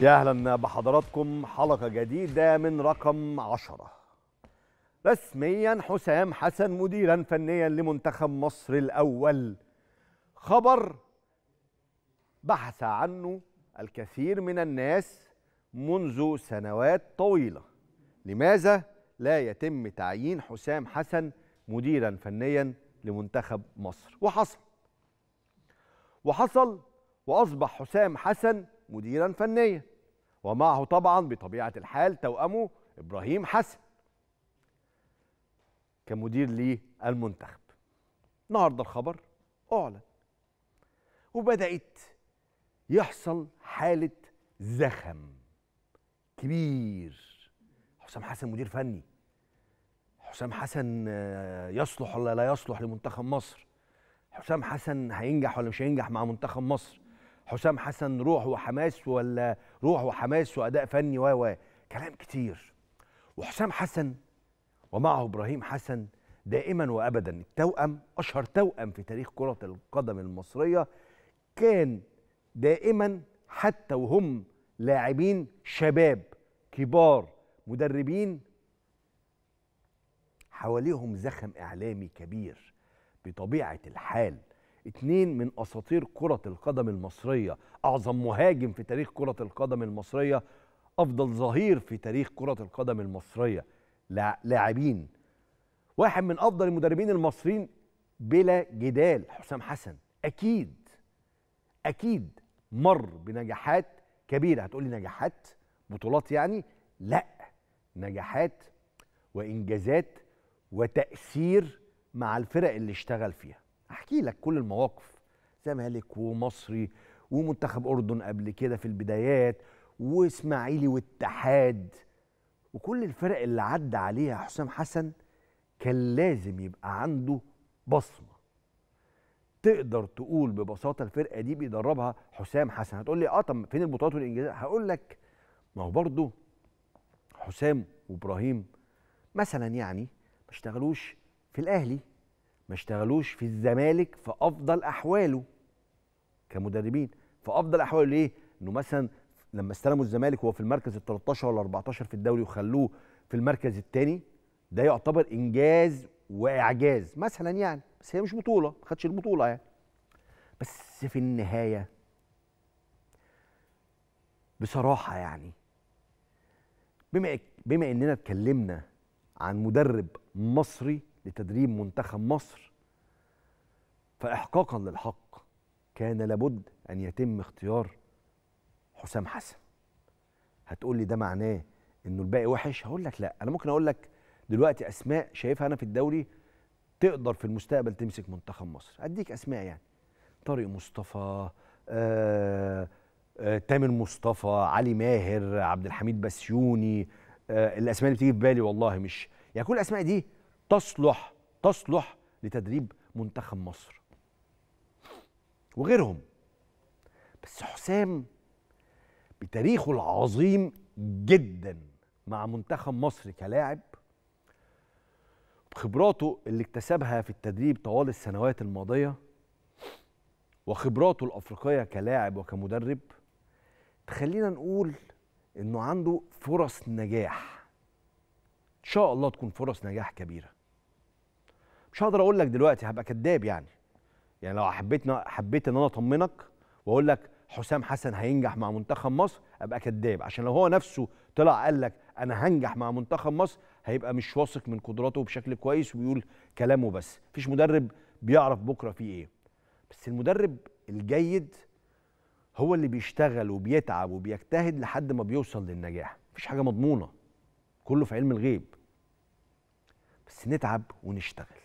يا اهلا بحضراتكم حلقه جديده من رقم عشرة رسميا حسام حسن مديرا فنيا لمنتخب مصر الاول خبر بحث عنه الكثير من الناس منذ سنوات طويله لماذا لا يتم تعيين حسام حسن مديرا فنيا لمنتخب مصر وحصل وحصل واصبح حسام حسن مديرا فنيا ومعه طبعا بطبيعة الحال توأمه إبراهيم حسن كمدير للمنتخب النهاردة الخبر أعلن وبدأت يحصل حالة زخم كبير حسام حسن مدير فني حسام حسن آه، يصلح ولا لا يصلح لمنتخب مصر حسام حسن هينجح ولا مش هينجح مع منتخب مصر حسام حسن روح وحماس ولا روح وحماس واداء فني و كلام كتير وحسام حسن ومعه ابراهيم حسن دائما وابدا التوأم اشهر توأم في تاريخ كره القدم المصريه كان دائما حتى وهم لاعبين شباب كبار مدربين حواليهم زخم اعلامي كبير بطبيعه الحال اتنين من اساطير كره القدم المصريه اعظم مهاجم في تاريخ كره القدم المصريه افضل ظهير في تاريخ كره القدم المصريه لاعبين واحد من افضل المدربين المصريين بلا جدال حسام حسن اكيد اكيد مر بنجاحات كبيره هتقولي نجاحات بطولات يعني لا نجاحات وانجازات وتاثير مع الفرق اللي اشتغل فيها احكي لك كل المواقف زمالك ومصري ومنتخب اردن قبل كده في البدايات واسماعيلي واتحاد وكل الفرق اللي عدى عليها حسام حسن كان لازم يبقى عنده بصمه تقدر تقول ببساطه الفرقه دي بيدربها حسام حسن هتقول لي اه طب فين البطولات والانجازات هقول لك ما هو برضه حسام وابراهيم مثلا يعني ما اشتغلوش في الاهلي ما اشتغلوش في الزمالك في افضل احواله كمدربين في افضل احواله ليه؟ انه مثلا لما استلموا الزمالك وهو في المركز ال 13 ولا 14 في الدوري وخلوه في المركز الثاني ده يعتبر انجاز واعجاز مثلا يعني بس هي مش بطوله ما خدش البطوله يعني بس في النهايه بصراحه يعني بما بما اننا اتكلمنا عن مدرب مصري لتدريب منتخب مصر فإحقاقا للحق كان لابد أن يتم اختيار حسام حسن هتقول لي ده معناه انه الباقي وحش هقول لك لا انا ممكن اقول لك دلوقتي اسماء شايفها انا في الدوري تقدر في المستقبل تمسك منتخب مصر اديك اسماء يعني طارق مصطفى آه آه تامر مصطفى علي ماهر عبد الحميد بسيوني آه الاسماء اللي بتيجي في بالي والله مش يعني كل الاسماء دي تصلح تصلح لتدريب منتخب مصر وغيرهم بس حسام بتاريخه العظيم جدا مع منتخب مصر كلاعب بخبراته اللي اكتسبها في التدريب طوال السنوات الماضيه وخبراته الافريقيه كلاعب وكمدرب تخلينا نقول انه عنده فرص نجاح ان شاء الله تكون فرص نجاح كبيره مش هقدر اقول لك دلوقتي هبقى كذاب يعني يعني لو حبيت حبيت ان انا اطمنك واقول لك حسام حسن هينجح مع منتخب مصر ابقى كذاب عشان لو هو نفسه طلع قال لك انا هنجح مع منتخب مصر هيبقى مش واثق من قدراته بشكل كويس ويقول كلامه بس مفيش مدرب بيعرف بكره فيه ايه بس المدرب الجيد هو اللي بيشتغل وبيتعب وبيجتهد لحد ما بيوصل للنجاح مفيش حاجه مضمونه كله في علم الغيب بس نتعب ونشتغل